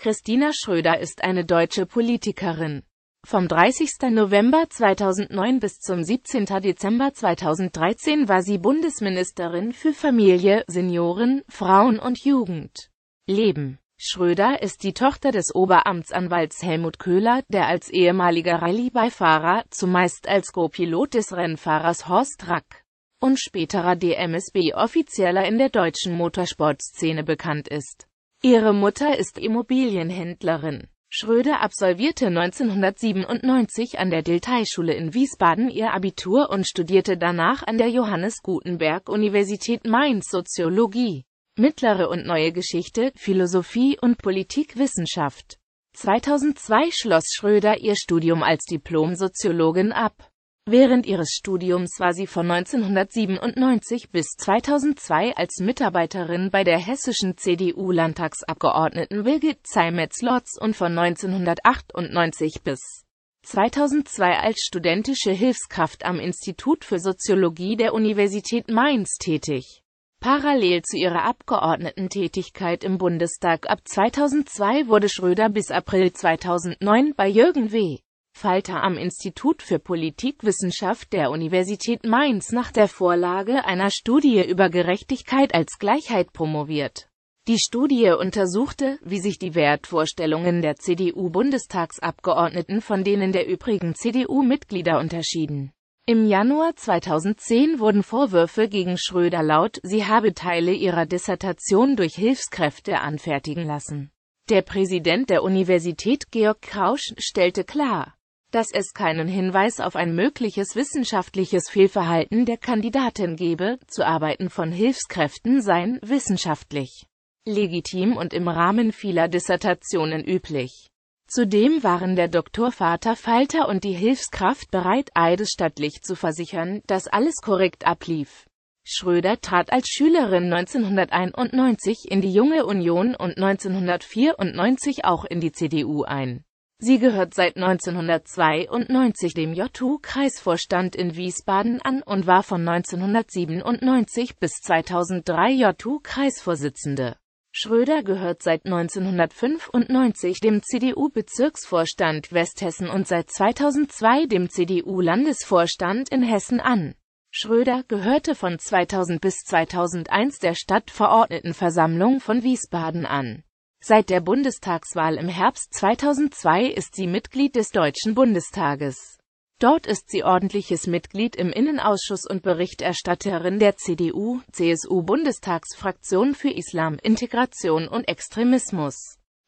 Christina Schröder ist eine deutsche Politikerin. Vom 30. November 2009 bis zum 17. Dezember 2013 war sie Bundesministerin für Familie, Senioren, Frauen und Jugend. Leben Schröder ist die Tochter des Oberamtsanwalts Helmut Köhler, der als ehemaliger Rallye-Beifahrer, zumeist als Co-Pilot des Rennfahrers Horst Rack und späterer DMSB-Offizieller in der deutschen Motorsportszene bekannt ist. Ihre Mutter ist Immobilienhändlerin. Schröder absolvierte 1997 an der dilthey in Wiesbaden ihr Abitur und studierte danach an der Johannes Gutenberg Universität Mainz Soziologie, Mittlere und Neue Geschichte, Philosophie und Politikwissenschaft. 2002 schloss Schröder ihr Studium als Diplom-Soziologin ab. Während ihres Studiums war sie von 1997 bis 2002 als Mitarbeiterin bei der hessischen CDU-Landtagsabgeordneten Birgit Zeimetz-Lotz und von 1998 bis 2002 als studentische Hilfskraft am Institut für Soziologie der Universität Mainz tätig. Parallel zu ihrer Abgeordnetentätigkeit im Bundestag ab 2002 wurde Schröder bis April 2009 bei Jürgen W. Falter am Institut für Politikwissenschaft der Universität Mainz nach der Vorlage einer Studie über Gerechtigkeit als Gleichheit promoviert. Die Studie untersuchte, wie sich die Wertvorstellungen der CDU-Bundestagsabgeordneten von denen der übrigen CDU-Mitglieder unterschieden. Im Januar 2010 wurden Vorwürfe gegen Schröder laut, sie habe Teile ihrer Dissertation durch Hilfskräfte anfertigen lassen. Der Präsident der Universität Georg Krausch stellte klar, dass es keinen Hinweis auf ein mögliches wissenschaftliches Fehlverhalten der Kandidatin gebe, zu Arbeiten von Hilfskräften seien wissenschaftlich legitim und im Rahmen vieler Dissertationen üblich. Zudem waren der Doktorvater Falter und die Hilfskraft bereit, eidesstattlich zu versichern, dass alles korrekt ablief. Schröder trat als Schülerin 1991 in die Junge Union und 1994 auch in die CDU ein. Sie gehört seit 1992 dem JU-Kreisvorstand in Wiesbaden an und war von 1997 bis 2003 JU-Kreisvorsitzende. Schröder gehört seit 1995 dem CDU-Bezirksvorstand Westhessen und seit 2002 dem CDU-Landesvorstand in Hessen an. Schröder gehörte von 2000 bis 2001 der Stadtverordnetenversammlung von Wiesbaden an. Seit der Bundestagswahl im Herbst 2002 ist sie Mitglied des Deutschen Bundestages. Dort ist sie ordentliches Mitglied im Innenausschuss und Berichterstatterin der CDU-CSU-Bundestagsfraktion für Islam, Integration und Extremismus.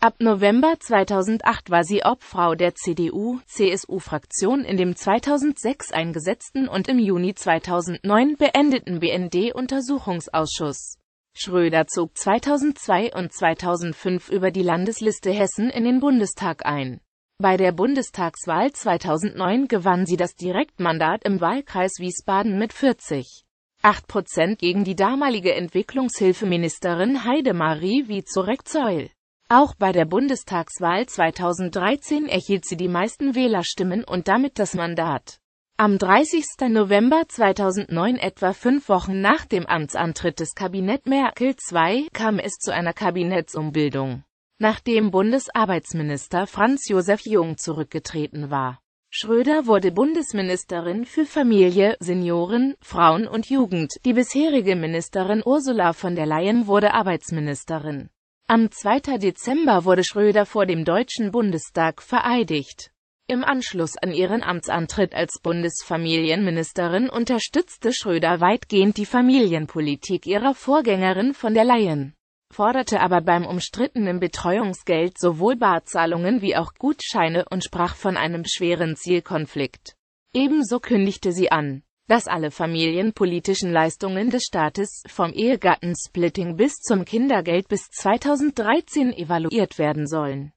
Ab November 2008 war sie Obfrau der CDU-CSU-Fraktion in dem 2006 eingesetzten und im Juni 2009 beendeten BND-Untersuchungsausschuss Schröder zog 2002 und 2005 über die Landesliste Hessen in den Bundestag ein. Bei der Bundestagswahl 2009 gewann sie das Direktmandat im Wahlkreis Wiesbaden mit 40. 8 Prozent gegen die damalige Entwicklungshilfeministerin Heidemarie Wiezorek Zeul. Auch bei der Bundestagswahl 2013 erhielt sie die meisten Wählerstimmen und damit das Mandat. Am 30. November 2009, etwa fünf Wochen nach dem Amtsantritt des Kabinett Merkel II, kam es zu einer Kabinettsumbildung, nachdem Bundesarbeitsminister Franz Josef Jung zurückgetreten war. Schröder wurde Bundesministerin für Familie, Senioren, Frauen und Jugend. Die bisherige Ministerin Ursula von der Leyen wurde Arbeitsministerin. Am 2. Dezember wurde Schröder vor dem Deutschen Bundestag vereidigt. Im Anschluss an ihren Amtsantritt als Bundesfamilienministerin unterstützte Schröder weitgehend die Familienpolitik ihrer Vorgängerin von der Leyen, forderte aber beim umstrittenen Betreuungsgeld sowohl Barzahlungen wie auch Gutscheine und sprach von einem schweren Zielkonflikt. Ebenso kündigte sie an, dass alle familienpolitischen Leistungen des Staates, vom Ehegattensplitting bis zum Kindergeld bis 2013 evaluiert werden sollen.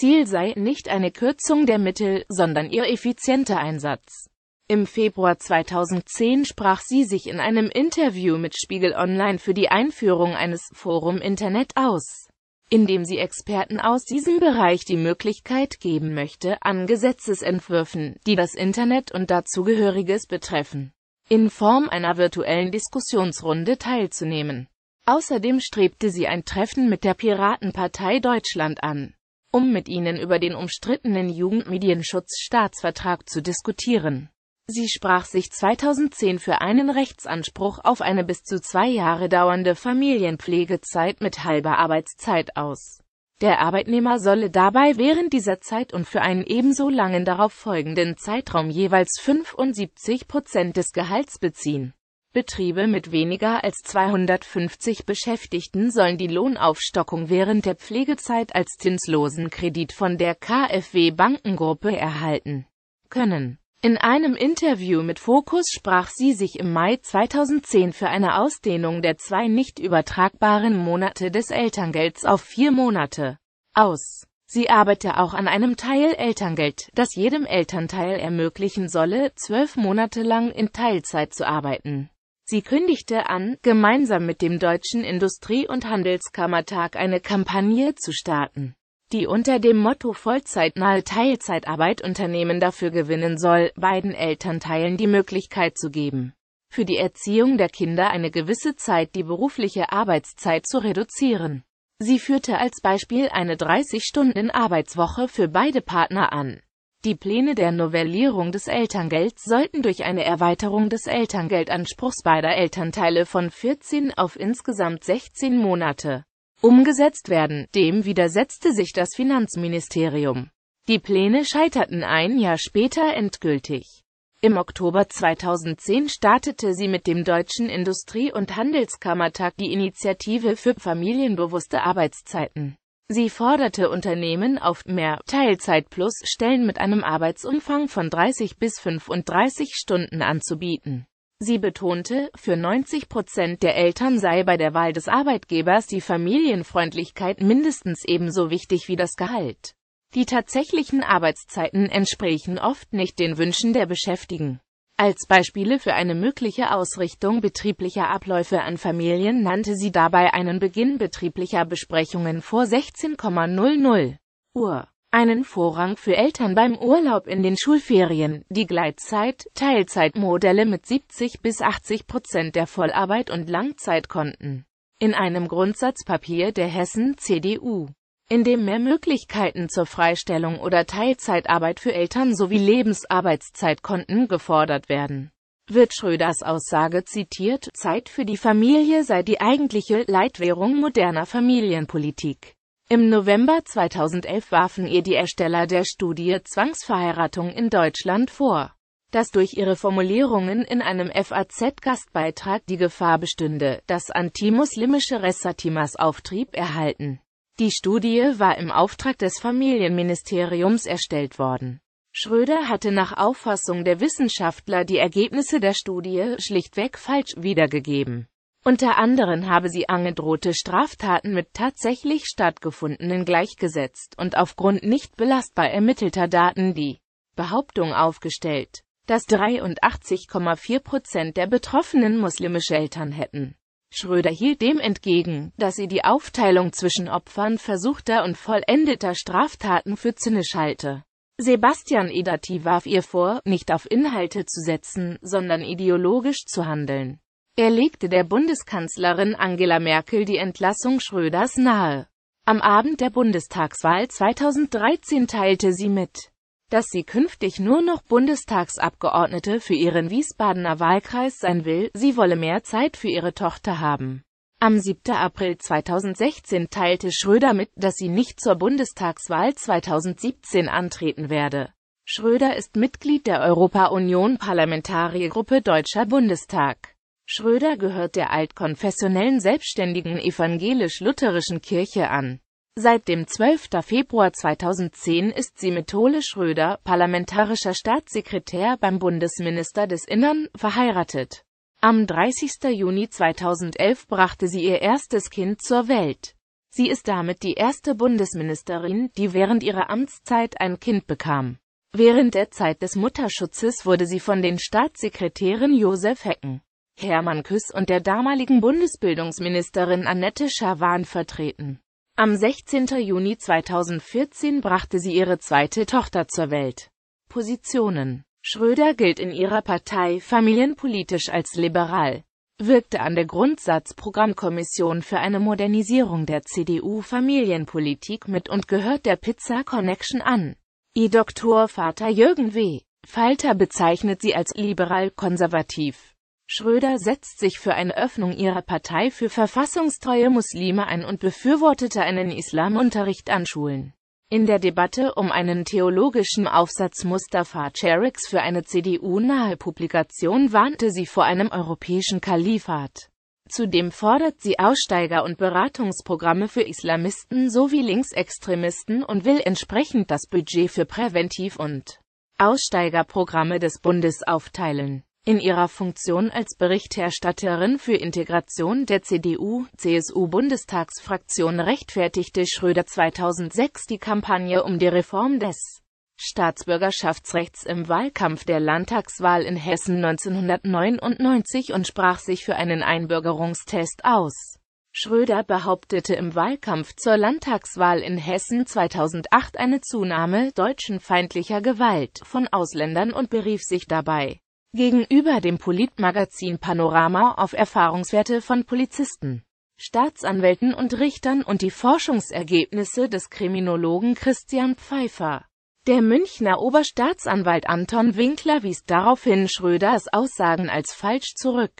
Ziel sei nicht eine Kürzung der Mittel, sondern ihr effizienter Einsatz. Im Februar 2010 sprach sie sich in einem Interview mit Spiegel Online für die Einführung eines Forum Internet aus, indem sie Experten aus diesem Bereich die Möglichkeit geben möchte, an Gesetzesentwürfen, die das Internet und dazugehöriges betreffen, in Form einer virtuellen Diskussionsrunde teilzunehmen. Außerdem strebte sie ein Treffen mit der Piratenpartei Deutschland an um mit ihnen über den umstrittenen Jugendmedienschutzstaatsvertrag zu diskutieren. Sie sprach sich 2010 für einen Rechtsanspruch auf eine bis zu zwei Jahre dauernde Familienpflegezeit mit halber Arbeitszeit aus. Der Arbeitnehmer solle dabei während dieser Zeit und für einen ebenso langen darauf folgenden Zeitraum jeweils 75 Prozent des Gehalts beziehen. Betriebe mit weniger als 250 Beschäftigten sollen die Lohnaufstockung während der Pflegezeit als zinslosen Kredit von der KfW Bankengruppe erhalten können. In einem Interview mit Focus sprach sie sich im Mai 2010 für eine Ausdehnung der zwei nicht übertragbaren Monate des Elterngelds auf vier Monate aus. Sie arbeite auch an einem Teil Elterngeld, das jedem Elternteil ermöglichen solle, zwölf Monate lang in Teilzeit zu arbeiten. Sie kündigte an, gemeinsam mit dem Deutschen Industrie- und Handelskammertag eine Kampagne zu starten, die unter dem Motto Vollzeitnahe Teilzeitarbeit Unternehmen dafür gewinnen soll, beiden Elternteilen die Möglichkeit zu geben, für die Erziehung der Kinder eine gewisse Zeit die berufliche Arbeitszeit zu reduzieren. Sie führte als Beispiel eine 30-Stunden-Arbeitswoche für beide Partner an die Pläne der Novellierung des Elterngelds sollten durch eine Erweiterung des Elterngeldanspruchs beider Elternteile von 14 auf insgesamt 16 Monate umgesetzt werden. Dem widersetzte sich das Finanzministerium. Die Pläne scheiterten ein Jahr später endgültig. Im Oktober 2010 startete sie mit dem Deutschen Industrie- und Handelskammertag die Initiative für familienbewusste Arbeitszeiten. Sie forderte Unternehmen auf, mehr Teilzeit plus Stellen mit einem Arbeitsumfang von 30 bis 35 Stunden anzubieten. Sie betonte, für 90 Prozent der Eltern sei bei der Wahl des Arbeitgebers die Familienfreundlichkeit mindestens ebenso wichtig wie das Gehalt. Die tatsächlichen Arbeitszeiten entsprechen oft nicht den Wünschen der Beschäftigten. Als Beispiele für eine mögliche Ausrichtung betrieblicher Abläufe an Familien nannte sie dabei einen Beginn betrieblicher Besprechungen vor 16,00 Uhr, einen Vorrang für Eltern beim Urlaub in den Schulferien, die Gleitzeit, Teilzeitmodelle mit 70 bis 80 Prozent der Vollarbeit und Langzeitkonten. In einem Grundsatzpapier der Hessen CDU indem mehr Möglichkeiten zur Freistellung oder Teilzeitarbeit für Eltern sowie Lebensarbeitszeitkonten gefordert werden. Wird Schröders Aussage zitiert, Zeit für die Familie sei die eigentliche Leitwährung moderner Familienpolitik. Im November 2011 warfen ihr die Ersteller der Studie Zwangsverheiratung in Deutschland vor, dass durch ihre Formulierungen in einem FAZ-Gastbeitrag die Gefahr bestünde, dass antimuslimische Ressatimas Auftrieb erhalten. Die Studie war im Auftrag des Familienministeriums erstellt worden. Schröder hatte nach Auffassung der Wissenschaftler die Ergebnisse der Studie schlichtweg falsch wiedergegeben. Unter anderem habe sie angedrohte Straftaten mit tatsächlich stattgefundenen gleichgesetzt und aufgrund nicht belastbar ermittelter Daten die Behauptung aufgestellt, dass 83,4 Prozent der Betroffenen muslimische Eltern hätten. Schröder hielt dem entgegen, dass sie die Aufteilung zwischen Opfern versuchter und vollendeter Straftaten für zynisch halte. Sebastian Edati warf ihr vor, nicht auf Inhalte zu setzen, sondern ideologisch zu handeln. Er legte der Bundeskanzlerin Angela Merkel die Entlassung Schröders nahe. Am Abend der Bundestagswahl 2013 teilte sie mit, dass sie künftig nur noch Bundestagsabgeordnete für ihren Wiesbadener Wahlkreis sein will, sie wolle mehr Zeit für ihre Tochter haben. Am 7. April 2016 teilte Schröder mit, dass sie nicht zur Bundestagswahl 2017 antreten werde. Schröder ist Mitglied der Europa-Union Parlamentariergruppe Deutscher Bundestag. Schröder gehört der altkonfessionellen selbstständigen evangelisch-lutherischen Kirche an. Seit dem 12. Februar 2010 ist sie mit Tole Schröder, parlamentarischer Staatssekretär beim Bundesminister des Innern, verheiratet. Am 30. Juni 2011 brachte sie ihr erstes Kind zur Welt. Sie ist damit die erste Bundesministerin, die während ihrer Amtszeit ein Kind bekam. Während der Zeit des Mutterschutzes wurde sie von den Staatssekretären Josef Hecken, Hermann Küss und der damaligen Bundesbildungsministerin Annette Schawan vertreten. Am 16. Juni 2014 brachte sie ihre zweite Tochter zur Welt. Positionen Schröder gilt in ihrer Partei familienpolitisch als liberal, wirkte an der Grundsatzprogrammkommission für eine Modernisierung der CDU-Familienpolitik mit und gehört der Pizza Connection an. Ihr Doktorvater Jürgen W. Falter bezeichnet sie als liberal-konservativ. Schröder setzt sich für eine Öffnung ihrer Partei für verfassungstreue Muslime ein und befürwortete einen Islamunterricht an Schulen. In der Debatte um einen theologischen Aufsatz Mustafa Cheriks für eine CDU-nahe Publikation warnte sie vor einem europäischen Kalifat. Zudem fordert sie Aussteiger- und Beratungsprogramme für Islamisten sowie Linksextremisten und will entsprechend das Budget für Präventiv- und Aussteigerprogramme des Bundes aufteilen. In ihrer Funktion als Berichterstatterin für Integration der CDU-CSU-Bundestagsfraktion rechtfertigte Schröder 2006 die Kampagne um die Reform des Staatsbürgerschaftsrechts im Wahlkampf der Landtagswahl in Hessen 1999 und sprach sich für einen Einbürgerungstest aus. Schröder behauptete im Wahlkampf zur Landtagswahl in Hessen 2008 eine Zunahme deutschenfeindlicher Gewalt von Ausländern und berief sich dabei gegenüber dem Politmagazin Panorama auf Erfahrungswerte von Polizisten, Staatsanwälten und Richtern und die Forschungsergebnisse des Kriminologen Christian Pfeiffer. Der Münchner Oberstaatsanwalt Anton Winkler wies daraufhin Schröders Aussagen als falsch zurück.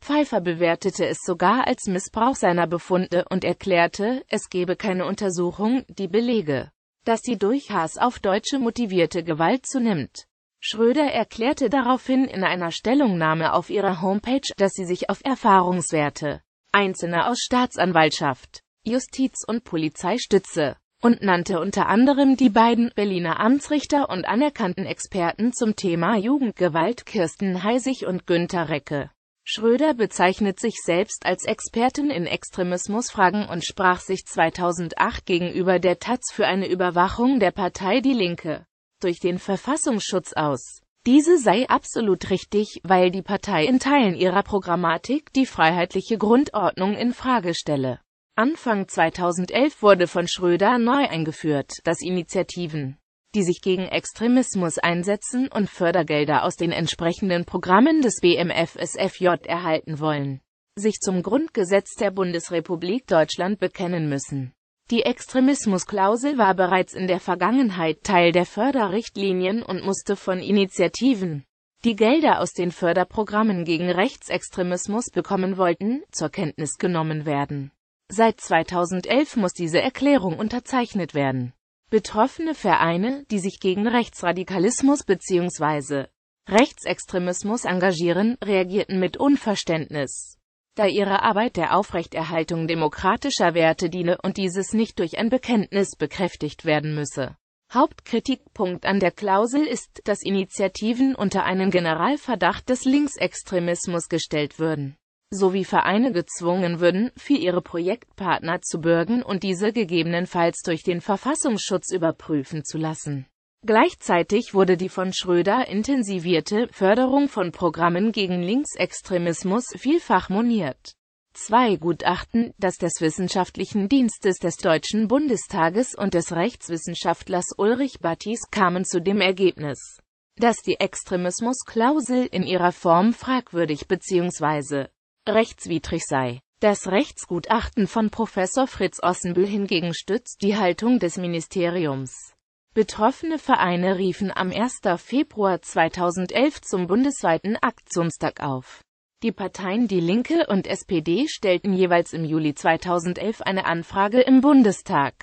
Pfeiffer bewertete es sogar als Missbrauch seiner Befunde und erklärte, es gebe keine Untersuchung, die belege, dass die Durchhaß auf Deutsche motivierte Gewalt zunimmt. Schröder erklärte daraufhin in einer Stellungnahme auf ihrer Homepage, dass sie sich auf Erfahrungswerte Einzelner aus Staatsanwaltschaft, Justiz und Polizei stütze und nannte unter anderem die beiden Berliner Amtsrichter und anerkannten Experten zum Thema Jugendgewalt Kirsten Heisig und Günter Recke. Schröder bezeichnet sich selbst als Expertin in Extremismusfragen und sprach sich 2008 gegenüber der Taz für eine Überwachung der Partei Die Linke durch den Verfassungsschutz aus. Diese sei absolut richtig, weil die Partei in Teilen ihrer Programmatik die freiheitliche Grundordnung in Frage stelle. Anfang 2011 wurde von Schröder neu eingeführt, dass Initiativen, die sich gegen Extremismus einsetzen und Fördergelder aus den entsprechenden Programmen des BMFSFJ erhalten wollen, sich zum Grundgesetz der Bundesrepublik Deutschland bekennen müssen. Die Extremismusklausel war bereits in der Vergangenheit Teil der Förderrichtlinien und musste von Initiativen, die Gelder aus den Förderprogrammen gegen Rechtsextremismus bekommen wollten, zur Kenntnis genommen werden. Seit 2011 muss diese Erklärung unterzeichnet werden. Betroffene Vereine, die sich gegen Rechtsradikalismus bzw. Rechtsextremismus engagieren, reagierten mit Unverständnis da ihre Arbeit der Aufrechterhaltung demokratischer Werte diene und dieses nicht durch ein Bekenntnis bekräftigt werden müsse. Hauptkritikpunkt an der Klausel ist, dass Initiativen unter einen Generalverdacht des Linksextremismus gestellt würden, sowie Vereine gezwungen würden, für ihre Projektpartner zu bürgen und diese gegebenenfalls durch den Verfassungsschutz überprüfen zu lassen. Gleichzeitig wurde die von Schröder intensivierte Förderung von Programmen gegen Linksextremismus vielfach moniert. Zwei Gutachten, das des Wissenschaftlichen Dienstes des Deutschen Bundestages und des Rechtswissenschaftlers Ulrich Battis kamen zu dem Ergebnis, dass die Extremismusklausel in ihrer Form fragwürdig bzw. rechtswidrig sei. Das Rechtsgutachten von Professor Fritz Ossenbühl hingegen stützt die Haltung des Ministeriums. Betroffene Vereine riefen am 1. Februar 2011 zum bundesweiten Aktionstag auf. Die Parteien Die Linke und SPD stellten jeweils im Juli 2011 eine Anfrage im Bundestag.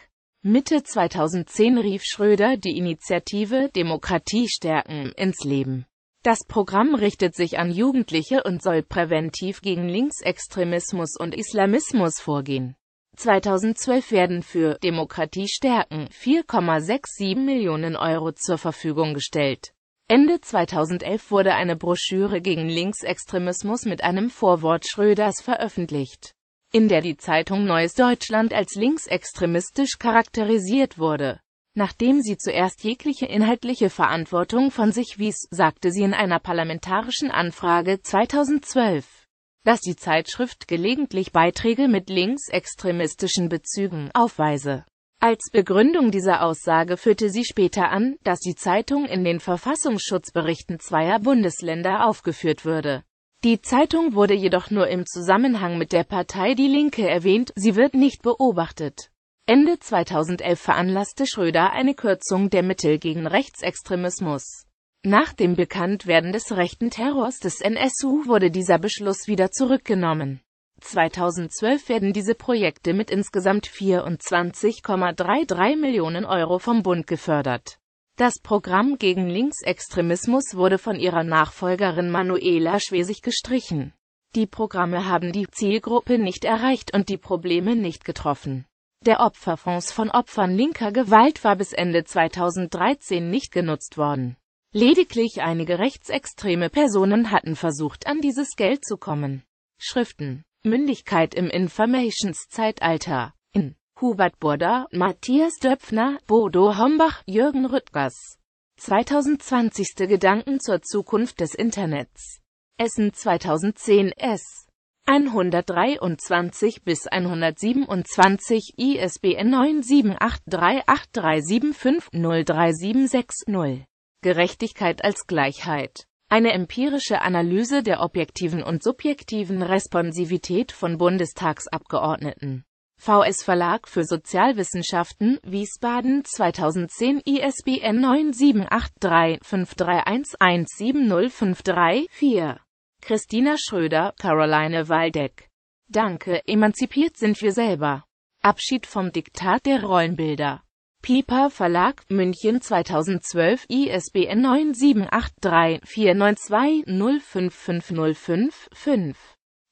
Mitte 2010 rief Schröder die Initiative Demokratie stärken ins Leben. Das Programm richtet sich an Jugendliche und soll präventiv gegen Linksextremismus und Islamismus vorgehen. 2012 werden für Demokratie stärken 4,67 Millionen Euro zur Verfügung gestellt. Ende 2011 wurde eine Broschüre gegen Linksextremismus mit einem Vorwort Schröders veröffentlicht, in der die Zeitung Neues Deutschland als linksextremistisch charakterisiert wurde. Nachdem sie zuerst jegliche inhaltliche Verantwortung von sich wies, sagte sie in einer parlamentarischen Anfrage 2012, dass die Zeitschrift gelegentlich Beiträge mit linksextremistischen Bezügen aufweise. Als Begründung dieser Aussage führte sie später an, dass die Zeitung in den Verfassungsschutzberichten zweier Bundesländer aufgeführt würde. Die Zeitung wurde jedoch nur im Zusammenhang mit der Partei Die Linke erwähnt, sie wird nicht beobachtet. Ende 2011 veranlasste Schröder eine Kürzung der Mittel gegen Rechtsextremismus. Nach dem Bekanntwerden des rechten Terrors des NSU wurde dieser Beschluss wieder zurückgenommen. 2012 werden diese Projekte mit insgesamt 24,33 Millionen Euro vom Bund gefördert. Das Programm gegen Linksextremismus wurde von ihrer Nachfolgerin Manuela Schwesig gestrichen. Die Programme haben die Zielgruppe nicht erreicht und die Probleme nicht getroffen. Der Opferfonds von Opfern linker Gewalt war bis Ende 2013 nicht genutzt worden. Lediglich einige rechtsextreme Personen hatten versucht, an dieses Geld zu kommen. Schriften Mündigkeit im Informationszeitalter in Hubert Burda, Matthias Döpfner, Bodo Hombach, Jürgen Rüttgers. 2020. Gedanken zur Zukunft des Internets. Essen 2010 S. 123 bis 127 ISBN 9783837503760 Gerechtigkeit als Gleichheit. Eine empirische Analyse der objektiven und subjektiven Responsivität von Bundestagsabgeordneten. VS Verlag für Sozialwissenschaften, Wiesbaden 2010 ISBN 978353117053-4. Christina Schröder, Caroline Waldeck. Danke, emanzipiert sind wir selber. Abschied vom Diktat der Rollenbilder. Piper Verlag, München 2012, ISBN 9783 492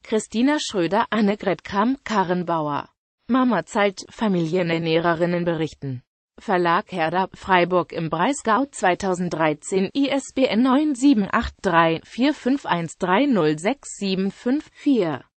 Christina Schröder, Annegret Kamm, Karin Bauer. Mama Zeit, Familienernährerinnen berichten. Verlag Herder, Freiburg im Breisgau 2013, ISBN 9783-4513067554.